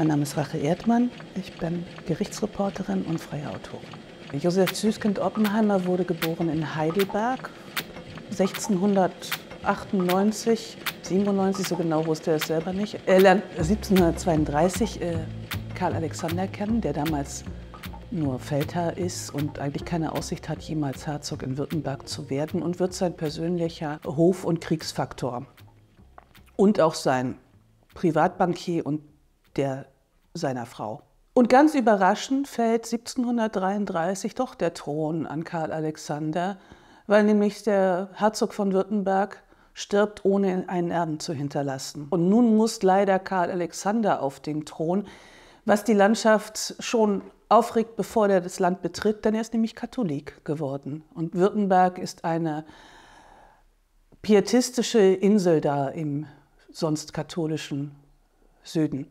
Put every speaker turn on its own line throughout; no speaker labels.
Mein Name ist Rachel Erdmann. Ich bin Gerichtsreporterin und freie Autorin. Josef Süßkind Oppenheimer wurde geboren in Heidelberg 1698, 97, so genau wusste er es selber nicht. Äh, er lernt 1732 äh, Karl Alexander kennen, der damals nur Feldherr ist und eigentlich keine Aussicht hat, jemals Herzog in Württemberg zu werden und wird sein persönlicher Hof- und Kriegsfaktor und auch sein Privatbankier und der seiner Frau. Und ganz überraschend fällt 1733 doch der Thron an Karl Alexander, weil nämlich der Herzog von Württemberg stirbt, ohne einen Erben zu hinterlassen. Und nun muss leider Karl Alexander auf den Thron, was die Landschaft schon aufregt, bevor er das Land betritt, denn er ist nämlich Katholik geworden. Und Württemberg ist eine pietistische Insel da im sonst katholischen Süden.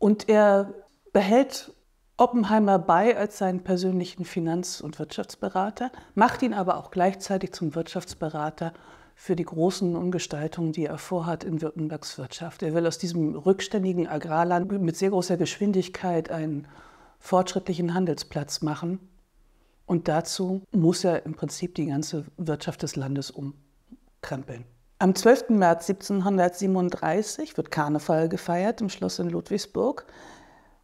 Und er behält Oppenheimer bei als seinen persönlichen Finanz- und Wirtschaftsberater, macht ihn aber auch gleichzeitig zum Wirtschaftsberater für die großen Umgestaltungen, die er vorhat in Württembergs Wirtschaft. Er will aus diesem rückständigen Agrarland mit sehr großer Geschwindigkeit einen fortschrittlichen Handelsplatz machen. Und dazu muss er im Prinzip die ganze Wirtschaft des Landes umkrempeln. Am 12. März 1737 wird Karneval gefeiert im Schloss in Ludwigsburg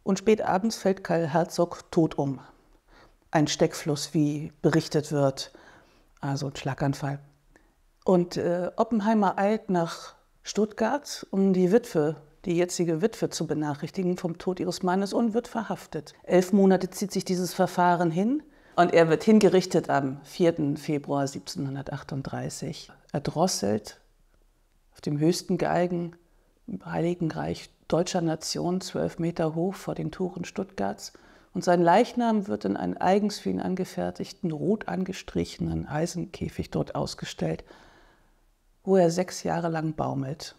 und spät abends fällt Karl Herzog tot um. Ein Steckfluss, wie berichtet wird, also ein Schlaganfall. Und äh, Oppenheimer eilt nach Stuttgart, um die Witwe, die jetzige Witwe zu benachrichtigen vom Tod ihres Mannes und wird verhaftet. Elf Monate zieht sich dieses Verfahren hin und er wird hingerichtet am 4. Februar 1738, erdrosselt auf dem höchsten Galgen im Heiligen Reich deutscher Nation, zwölf Meter hoch vor den Toren Stuttgarts. Und sein Leichnam wird in einen eigens für ihn angefertigten, rot angestrichenen Eisenkäfig dort ausgestellt, wo er sechs Jahre lang baumelt.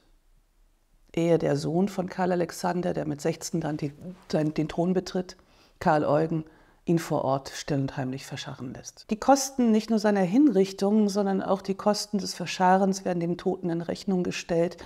Ehe der Sohn von Karl Alexander, der mit 16 dann die, den, den Thron betritt, Karl Eugen, ihn vor Ort still und heimlich verscharren lässt. Die Kosten nicht nur seiner Hinrichtung, sondern auch die Kosten des Verscharens werden dem Toten in Rechnung gestellt.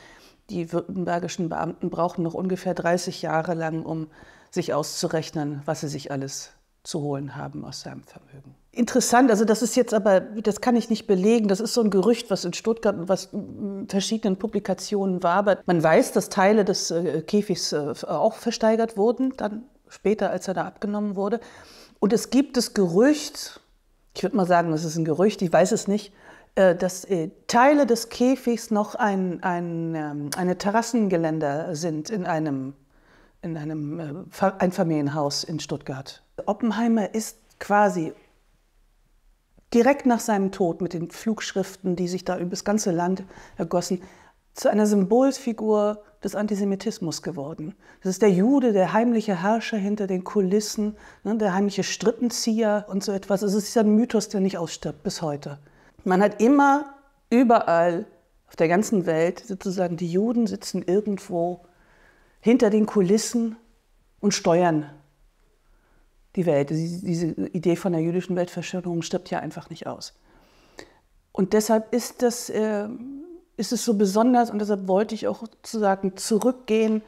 Die württembergischen Beamten brauchen noch ungefähr 30 Jahre lang, um sich auszurechnen, was sie sich alles zu holen haben aus seinem Vermögen. Interessant, also das ist jetzt aber, das kann ich nicht belegen, das ist so ein Gerücht, was in Stuttgart und was in verschiedenen Publikationen war, aber Man weiß, dass Teile des äh, Käfigs äh, auch versteigert wurden, dann später, als er da abgenommen wurde. Und es gibt das Gerücht, ich würde mal sagen, das ist ein Gerücht, ich weiß es nicht, äh, dass äh, Teile des Käfigs noch ein, ein, ähm, eine Terrassengeländer sind in einem, in einem äh, Einfamilienhaus in Stuttgart. Oppenheimer ist quasi direkt nach seinem Tod mit den Flugschriften, die sich da über das ganze Land ergossen, zu einer Symbolfigur des Antisemitismus geworden. Das ist der Jude, der heimliche Herrscher hinter den Kulissen, ne, der heimliche Strippenzieher und so etwas. Es ist dieser Mythos, der nicht ausstirbt bis heute. Man hat immer überall auf der ganzen Welt sozusagen die Juden sitzen irgendwo hinter den Kulissen und steuern die Welt. Diese Idee von der jüdischen Weltverschwörung stirbt ja einfach nicht aus. Und deshalb ist das äh, ist es so besonders und deshalb wollte ich auch sozusagen zurückgehen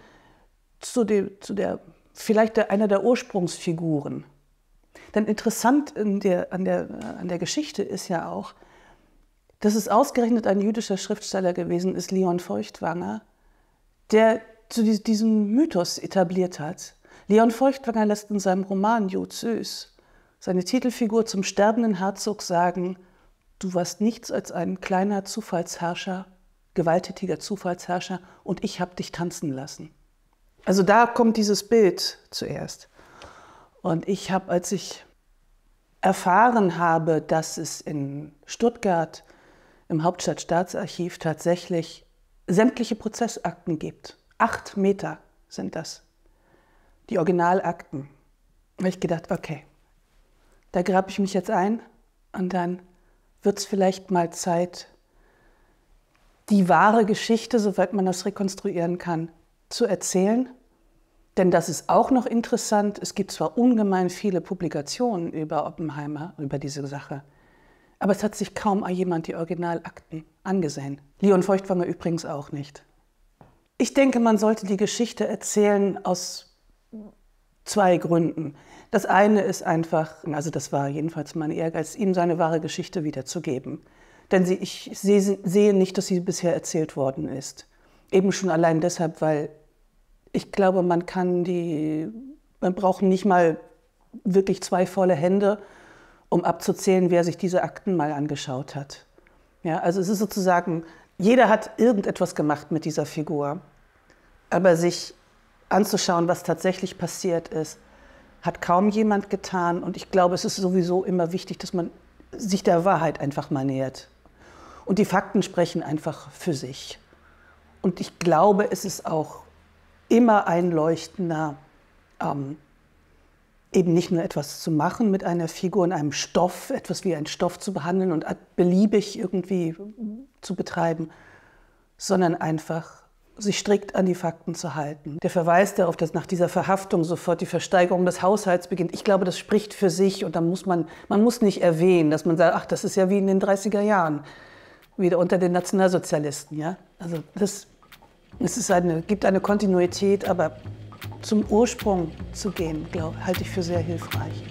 zu, dem, zu der, vielleicht der, einer der Ursprungsfiguren. Denn interessant der, an, der, äh, an der Geschichte ist ja auch, dass es ausgerechnet ein jüdischer Schriftsteller gewesen ist, Leon Feuchtwanger, der zu diesem Mythos etabliert hat. Leon Feuchtwanger lässt in seinem Roman Jud seine Titelfigur zum sterbenden Herzog sagen, du warst nichts als ein kleiner Zufallsherrscher gewalttätiger Zufallsherrscher und ich habe dich tanzen lassen. Also da kommt dieses Bild zuerst. Und ich habe, als ich erfahren habe, dass es in Stuttgart im Hauptstadtstaatsarchiv tatsächlich sämtliche Prozessakten gibt, acht Meter sind das, die Originalakten, habe ich gedacht, okay, da grabe ich mich jetzt ein und dann wird es vielleicht mal Zeit, die wahre Geschichte, soweit man das rekonstruieren kann, zu erzählen. Denn das ist auch noch interessant. Es gibt zwar ungemein viele Publikationen über Oppenheimer, über diese Sache, aber es hat sich kaum jemand die Originalakten angesehen. Leon Feuchtwanger übrigens auch nicht. Ich denke, man sollte die Geschichte erzählen aus zwei Gründen. Das eine ist einfach, also das war jedenfalls mein Ehrgeiz, ihm seine wahre Geschichte wiederzugeben denn sie, ich sehe, sehe nicht, dass sie bisher erzählt worden ist. Eben schon allein deshalb, weil ich glaube, man kann die, man braucht nicht mal wirklich zwei volle Hände, um abzuzählen, wer sich diese Akten mal angeschaut hat. Ja, also es ist sozusagen, jeder hat irgendetwas gemacht mit dieser Figur. Aber sich anzuschauen, was tatsächlich passiert ist, hat kaum jemand getan. Und ich glaube, es ist sowieso immer wichtig, dass man sich der Wahrheit einfach mal nähert. Und die Fakten sprechen einfach für sich. Und ich glaube, es ist auch immer einleuchtender, ähm, eben nicht nur etwas zu machen mit einer Figur und einem Stoff, etwas wie ein Stoff zu behandeln und beliebig irgendwie zu betreiben, sondern einfach sich strikt an die Fakten zu halten. Der Verweis darauf, dass nach dieser Verhaftung sofort die Versteigerung des Haushalts beginnt, ich glaube, das spricht für sich und dann muss man, man muss nicht erwähnen, dass man sagt, ach, das ist ja wie in den 30er Jahren wieder unter den Nationalsozialisten. Ja? Also das, es ist eine, gibt eine Kontinuität, aber zum Ursprung zu gehen, glaub, halte ich für sehr hilfreich.